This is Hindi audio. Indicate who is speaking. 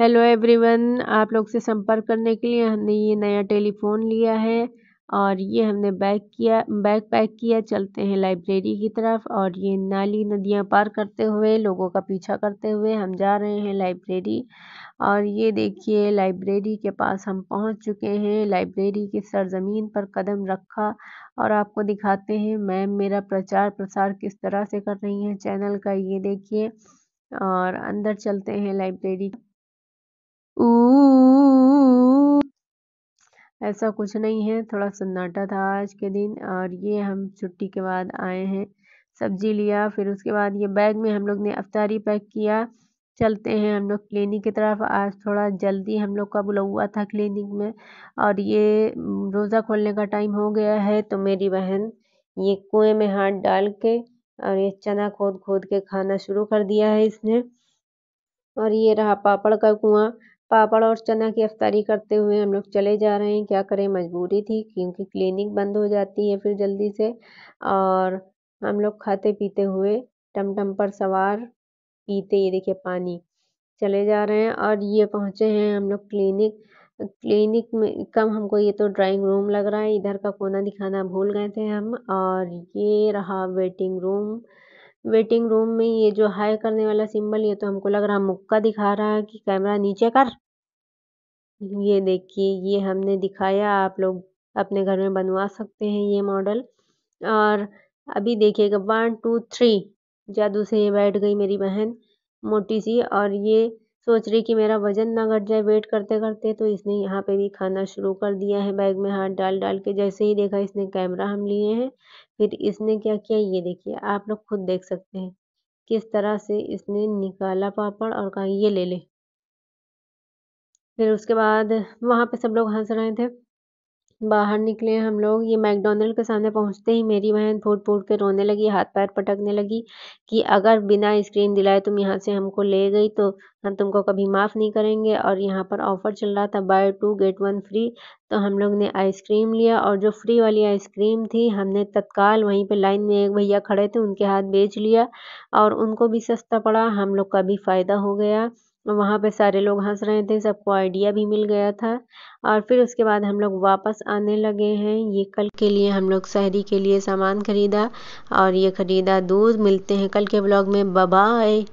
Speaker 1: हेलो एवरीवन आप लोग से संपर्क करने के लिए हमने ये नया टेलीफोन लिया है और ये हमने बैक किया बैक पैक किया चलते हैं लाइब्रेरी की तरफ और ये नाली नदियाँ पार करते हुए लोगों का पीछा करते हुए हम जा रहे हैं लाइब्रेरी और ये देखिए लाइब्रेरी के पास हम पहुंच चुके हैं लाइब्रेरी की सरजमीन पर कदम रखा और आपको दिखाते हैं मैम मेरा प्रचार प्रसार किस तरह से कर रही हैं चैनल का ये देखिए और अंदर चलते हैं लाइब्रेरी ऐसा कुछ नहीं है थोड़ा सन्नाटा था आज के दिन और ये हम छुट्टी के बाद आए हैं सब्जी लिया फिर उसके बाद ये बैग में हम लोग ने अफतारी पैक किया चलते हैं हम लोग क्लिनिक की तरफ आज थोड़ा जल्दी हम लोग का हुआ था क्लिनिक में और ये रोज़ा खोलने का टाइम हो गया है तो मेरी बहन ये कुएं में हाथ डाल के और ये चना खोद खोद के खाना शुरू कर दिया है इसने और ये रहा पापड़ का कुआं पापड़ और चना की अफ्तारी करते हुए हम लोग चले जा रहे हैं क्या करें मजबूरी थी क्योंकि क्लिनिक बंद हो जाती है फिर जल्दी से और हम लोग खाते पीते हुए टमटम पर सवार पीते ये देखिए पानी चले जा रहे हैं और ये पहुँचे हैं हम लोग क्लिनिक क्लिनिक में कम हमको ये तो ड्राइंग रूम लग रहा है इधर का कोना दिखाना भूल गए थे हम और ये रहा वेटिंग रूम वेटिंग रूम में ये जो हाय करने वाला सिंबल ये तो हमको लग रहा मुक्का दिखा रहा है कि कैमरा नीचे कर ये देखिए ये हमने दिखाया आप लोग अपने घर में बनवा सकते हैं ये मॉडल और अभी देखिएगा वन टू थ्री जादू से ये बैठ गई मेरी बहन मोटी सी और ये सोच रही कि मेरा वजन ना घट जाए वेट करते करते तो इसने यहाँ पे भी खाना शुरू कर दिया है बैग में हाथ डाल डाल के जैसे ही देखा इसने कैमरा हम लिए हैं फिर इसने क्या किया ये देखिए आप लोग खुद देख सकते हैं किस तरह से इसने निकाला पापड़ और कहा ये ले ले फिर उसके बाद वहाँ पे सब लोग हंस रहे थे बाहर निकले हम लोग ये मैकडोनल्ड के सामने पहुंचते ही मेरी बहन फूट फूट के रोने लगी हाथ पैर पटकने लगी कि अगर बिना आइसक्रीम दिलाए तुम यहाँ से हमको ले गई तो हम तुमको कभी माफ़ नहीं करेंगे और यहाँ पर ऑफ़र चल रहा था buy two get one free तो हम लोग ने आइसक्रीम लिया और जो फ्री वाली आइसक्रीम थी हमने तत्काल वहीं पर लाइन में एक भैया खड़े थे उनके हाथ बेच लिया और उनको भी सस्ता पड़ा हम लोग का भी फ़ायदा हो गया वहाँ पे सारे लोग हंस रहे थे सबको आइडिया भी मिल गया था और फिर उसके बाद हम लोग वापस आने लगे हैं ये कल के लिए हम लोग शहरी के लिए सामान ख़रीदा और ये ख़रीदा दूध मिलते हैं कल के ब्लॉग में बाय